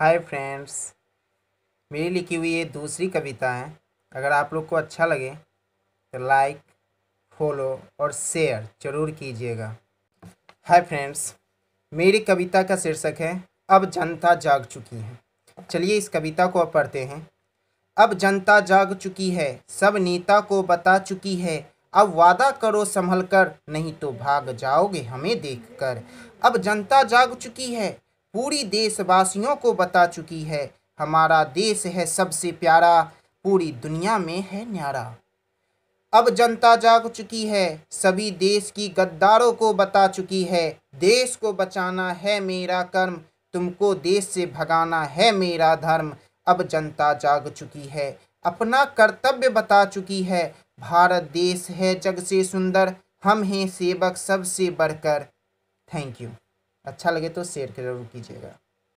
hi friends मेरी लिखी हुई ये दूसरी कविता है अगर आप लोग को अच्छा लगे तो लाइक फॉलो और शेयर ज़रूर कीजिएगा हाय फ्रेंड्स मेरी कविता का शीर्षक है अब जनता जाग चुकी है चलिए इस कविता को अब पढ़ते हैं अब जनता जाग चुकी है सब नेता को बता चुकी है अब वादा करो संभल कर नहीं तो भाग जाओगे हमें देखकर अब जनता जाग चुकी है पूरी देशवासियों को बता चुकी है हमारा देश है सबसे प्यारा पूरी दुनिया में है न्यारा अब जनता जाग चुकी है सभी देश की गद्दारों को बता चुकी है देश को बचाना है मेरा कर्म तुमको देश से भगाना है मेरा धर्म अब जनता जाग चुकी है अपना कर्तव्य बता चुकी है भारत देश है जग से सुंदर हम हैं सेवक सबसे बढ़कर थैंक यू अच्छा लगे तो शेयर जरूर कीजिएगा